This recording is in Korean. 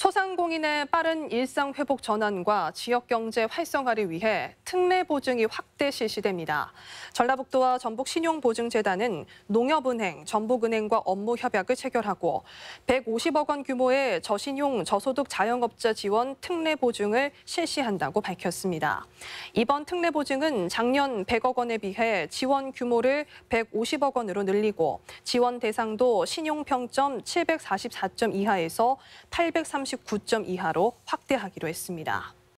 소상공인의 빠른 일상 회복 전환과 지역 경제 활성화를 위해 특례 보증이 확대 실시됩니다. 전라북도와 전북 신용보증재단은 농협은행, 전북은행과 업무 협약을 체결하고 150억 원 규모의 저신용 저소득 자영업자 지원 특례 보증을 실시한다고 밝혔습니다. 이번 특례 보증은 작년 100억 원에 비해 지원 규모를 150억 원으로 늘리고 지원 대상도 신용평점 744점 이하에서 830 39점 이하로 확대하기로 했습니다.